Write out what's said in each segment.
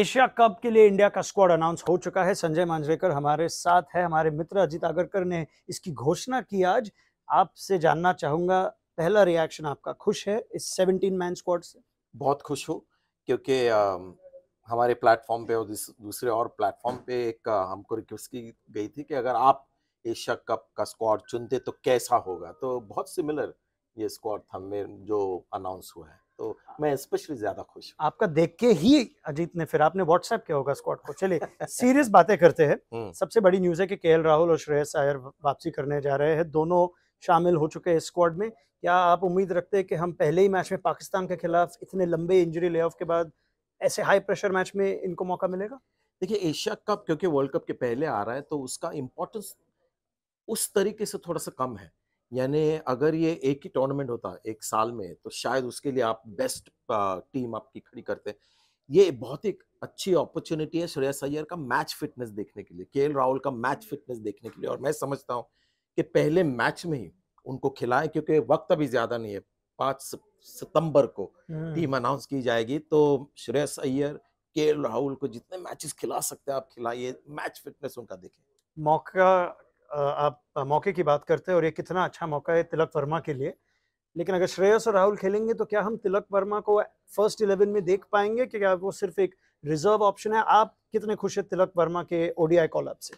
Asia Cup के लिए India का स्क्वाड अनाउंस हो चुका है संजय मांजरेकर हमारे साथ है हमारे मित्र अजीत आगरकर ने इसकी घोषणा की आज आपसे जानना चाहूंगा पहला रिएक्शन आपका खुश है इस 17 मैन स्क्वाड से बहुत खुश हूँ क्योंकि हमारे प्लेटफॉर्म पे और दूसरे और प्लेटफॉर्म पे एक हमको रिक्वेस्ट की गई थी कि अगर आप एशिया कप का स्क्वाड चुनते तो कैसा होगा तो बहुत सिमिलर ये स्क्वाड था मेरे जो अनाउंस हुआ है तो हाँ। मैं स्पेशली ज्यादा खुश आपका देख के ही अजीत ने फिर आपने व्हाट्सएप किया होगा स्क्वाड को चलिए सीरियस बातें करते हैं हम्म। सबसे बड़ी न्यूज है कि के राहुल और श्रेयस अयर वापसी करने जा रहे हैं दोनों शामिल हो चुके हैं स्क्वाड में क्या आप उम्मीद रखते हैं कि हम पहले ही मैच में पाकिस्तान के खिलाफ इतने लंबे इंजरी ले के बाद ऐसे हाई प्रेशर मैच में इनको मौका मिलेगा देखिए एशिया कप क्योंकि वर्ल्ड कप के पहले आ रहा है तो उसका इम्पोर्टेंस उस तरीके से थोड़ा सा कम है यानी अगर ये एक ही टूर्नामेंट होता एक साल में तो शायद उसके लिए आप बेस्ट टीम आपकी खड़ी करते ये बहुत ही अच्छी अपॉर्चुनिटी है श्रेयस अय्यर का मैच फिटनेस देखने के लिए के राहुल का मैच फिटनेस देखने के लिए और मैं समझता हूँ कि पहले मैच में ही उनको खिलाएं क्योंकि वक्त अभी ज्यादा नहीं है पांच सितंबर को टीम हम्म। अनाउंस की जाएगी तो श्रेयस अय्यर के राहुल को जितने मैचेस खिला सकते हैं आप खिलाइए मैच फिटनेस उनका देखें मौका आप मौके की बात करते हैं और ये कितना अच्छा मौका है तिलक वर्मा के लिए लेकिन अगर श्रेयस और राहुल खेलेंगे तो क्या हम तिलक वर्मा को फर्स्ट इलेवन में देख पाएंगे कि क्या वो सिर्फ एक रिजर्व ऑप्शन है आप कितने खुश हैं तिलक वर्मा के ओडीआई कॉल से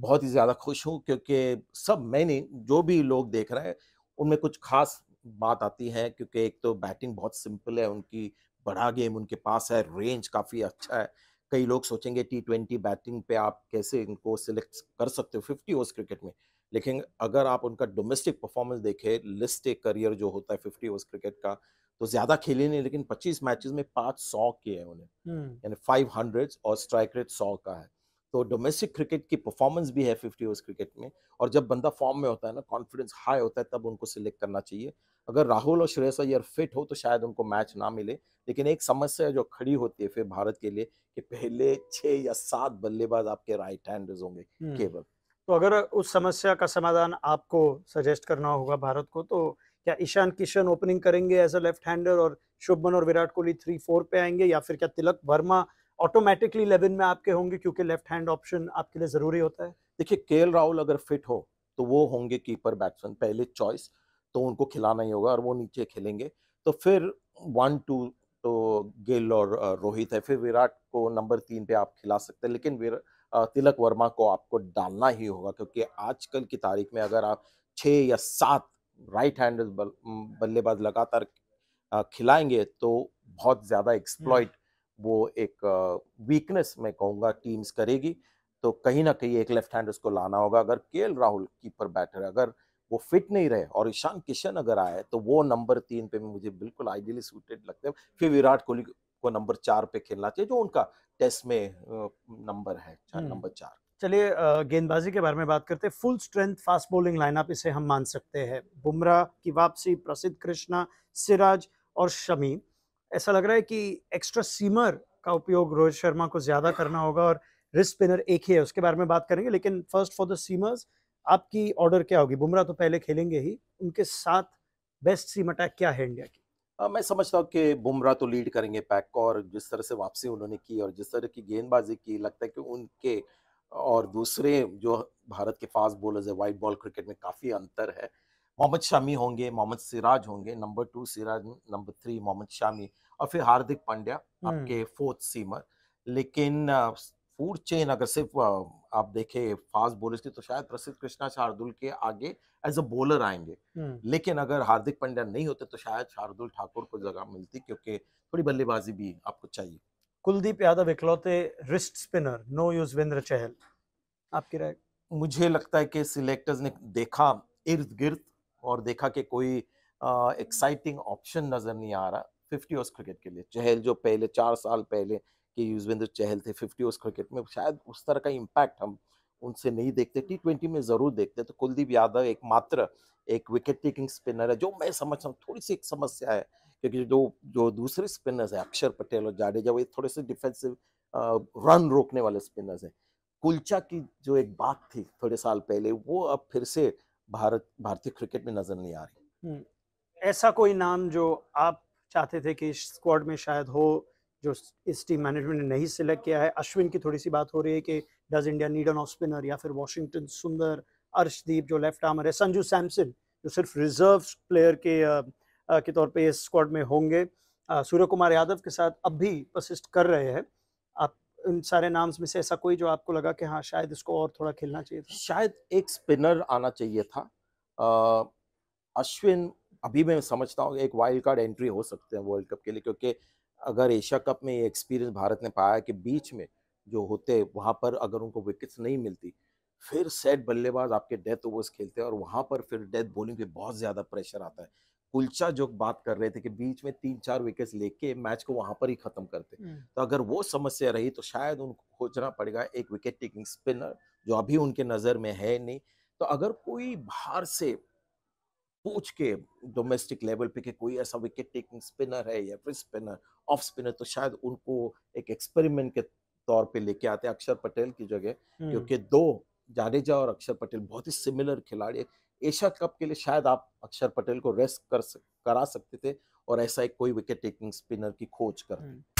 बहुत ही ज़्यादा खुश हूँ क्योंकि सब मैंने जो भी लोग देख रहे हैं उनमें कुछ खास बात आती है क्योंकि एक तो बैटिंग बहुत सिंपल है उनकी बड़ा गेम उनके पास है रेंज काफ़ी अच्छा है कई लोग सोचेंगे टी ट्वेंटी बैटिंग पे आप कैसे इनको सिलेक्ट कर सकते हो फिफ्टी ओवर्स क्रिकेट में लेकिन अगर आप उनका डोमेस्टिक परफॉर्मेंस देखें लिस्ट एक करियर जो होता है फिफ्टी ओवर्स क्रिकेट का तो ज्यादा खेले नहीं लेकिन पच्चीस मैचेस में पांच सौ किए हैं उन्हें हम्म। यानी फाइव हंड्रेड और स्ट्राइक रेट सौ का है तो डोमेस्टिक क्रिकेट की परफॉर्मेंस भी है फिफ्टी ओवर्स क्रिकेट में और जब बंदा फॉर्म में होता है ना कॉन्फिडेंस हाई होता है तब उनको सिलेक्ट करना चाहिए अगर राहुल और श्रेयस अय्यर फिट हो तो शायद उनको मैच ना मिले लेकिन एक समस्या जो खड़ी होती है फिर भारत के लिए कि पहले छह या सात बल्लेबाज आपके राइट हैंड होंगे हम्म। केवल तो अगर उस समस्या का समाधान आपको सजेस्ट करना होगा भारत को तो क्या ईशान किशन ओपनिंग करेंगे एज अ लेफ्ट हैंडर और शुभमन और विराट कोहली थ्री फोर पे आएंगे या फिर क्या तिलक वर्मा ऑटोमेटिकली इलेवन में आपके होंगे क्योंकि लेफ्ट हैंड ऑप्शन आपके लिए जरूरी होता है देखिए के राहुल अगर फिट हो तो वो होंगे कीपर बैट्समैन पहले चॉइस तो उनको खिलाना ही होगा और वो नीचे खेलेंगे तो फिर वन टू तो गिल और रोहित है फिर विराट को नंबर तीन पे आप खिला सकते हैं लेकिन तिलक वर्मा को आपको डालना ही होगा क्योंकि आजकल की तारीख में अगर आप छः या सात राइट हैंड बल्लेबाज लगातार खिलाएंगे तो बहुत ज़्यादा एक्सप्लॉयट वो एक वीकनेस मैं कहूँगा टीम्स करेगी तो कहीं ना कहीं एक लेफ्ट हैंड उसको लाना होगा अगर के राहुल कीपर बैटर अगर वो फिट नहीं रहे और ईशान किशन अगर आए तो वो नंबर तीन पे मुझे बिल्कुल आइडियली सूटेड लगते हैं फिर विराट कोहली को नंबर चार पे खेलना चाहिए जो उनका टेस्ट में नंबर है हम्म। नंबर चार चलिए गेंदबाजी के बारे में बात करते हैं full strength fast bowling lineup इसे हम मान सकते हैं बुमराह की वापसी प्रसिद्ध कृष्णा सिराज और शमी ऐसा लग रहा है कि एक्स्ट्रा सीमर का उपयोग रोहित शर्मा को ज्यादा करना होगा और रिस्क स्पिनर एक ही है उसके बारे में बात करेंगे लेकिन फर्स्ट फॉर द सीमर्स आपकी ऑर्डर क्या होगी बुमराह तो पहले खेलेंगे ही उनके साथ बेस्ट सीम अटैक क्या है इंडिया की आ, मैं समझता हूँ कि बुमराह तो लीड करेंगे पैक को और जिस तरह से वापसी उन्होंने की और जिस तरह की गेंदबाजी की लगता है कि उनके और दूसरे जो भारत के फास्ट बॉलर्स है वाइट बॉल क्रिकेट में काफ़ी अंतर है मोहम्मद शामी होंगे मोहम्मद सिराज होंगे number two Siraj number three Mohammed Shami और फिर हार्दिक पांड्या हम्म। आपके फोर्थ सीमर लेकिन फूड चेन अगर सिर्फ आप देखें फास्ट बॉलर्स की तो शायद प्रसिद्ध कृष्णा शार्दुल के आगे एज अ बॉलर आएंगे लेकिन अगर हार्दिक पंड्या नहीं होते तो शायद शार्दुल ठाकुर को जगह मिलती क्योंकि थोड़ी बल्लेबाजी भी आपको चाहिए कुलदीप यादव इकलौते wrist spinner no Yuzvendra Chahal आपकी राय मुझे लगता है कि सिलेक्टर्स ने देखा इर्द गिर्द और देखा कि कोई एक्साइटिंग ऑप्शन नजर नहीं आ रहा फिफ्टी ओवर्स क्रिकेट के लिए चहल जो पहले चार साल पहले कि युजवेंद्र चहल थे फिफ्टी ओवर्स क्रिकेट में शायद उस तरह का इम्पैक्ट हम उनसे नहीं देखते टी हम्म। ट्वेंटी में ज़रूर देखते तो कुलदीप यादव एक मात्र एक विकेट टेकिंग स्पिनर है जो मैं समझता हूँ थोड़ी सी एक समस्या है क्योंकि जो जो दूसरे स्पिनर्स हैं अक्षर पटेल और जाडेजा वो थोड़े से डिफेंसिव रन रोकने वाले स्पिनर्स हैं कुलचा की जो एक बात थी थोड़े साल पहले वो अब फिर से भारत भारतीय क्रिकेट में नजर नहीं आ रही हम्म। ऐसा कोई नाम जो आप चाहते थे कि स्क्वाड में शायद हो जो इस टीम मैनेजमेंट ने नहीं सिलेक्ट किया है अश्विन की थोड़ी सी बात हो रही है कि does India need an off spinner या फिर वॉशिंगटन सुंदर अर्शदीप जो लेफ्ट आर्मर है संजू सैमसन जो सिर्फ रिजर्व प्लेयर के आ, के तौर पे इस स्क्वाड में होंगे सूर्य कुमार यादव के साथ अब भी परसिस्ट कर रहे हैं आप इन सारे नाम्स में से ऐसा कोई जो आपको लगा कि हाँ शायद इसको और थोड़ा खेलना चाहिए था शायद एक स्पिनर आना चाहिए था आ, अश्विन अभी मैं समझता हूँ एक वाइल्ड कार्ड एंट्री हो सकते हैं वर्ल्ड कप के लिए क्योंकि अगर एशिया कप में ये एक्सपीरियंस भारत ने पाया कि बीच में जो होते वहाँ पर अगर उनको विकेट्स नहीं मिलती फिर सेट बल्लेबाज आपके डेथ ओवर्स खेलते हैं और वहाँ पर फिर डेथ बॉलिंग पे बहुत ज़्यादा प्रेशर आता है कुलचा जो बात कर रहे थे कि बीच में तीन चार विकेट्स लेके मैच को वहाँ पर ही खत्म करते तो अगर वो समस्या रही तो शायद उनको खोजना पड़ेगा एक विकेट टेकिंग स्पिनर जो अभी उनके नज़र में है नहीं तो अगर कोई बाहर से पूछ के डोमेस्टिक लेवल पे कि कोई ऐसा विकेट टेकिंग स्पिनर है या फिर स्पिनर ऑफ स्पिनर तो शायद उनको एक एक्सपेरिमेंट के तौर पे लेके आते हैं अक्षर पटेल की जगह हम्म। क्योंकि दो जाडेजा और अक्षर पटेल बहुत ही सिमिलर खिलाड़ी एशिया कप के लिए शायद आप अक्षर पटेल को रेस्ट कर करा सकते थे और ऐसा एक कोई विकेट टेकिंग स्पिनर की खोज कर हम्म।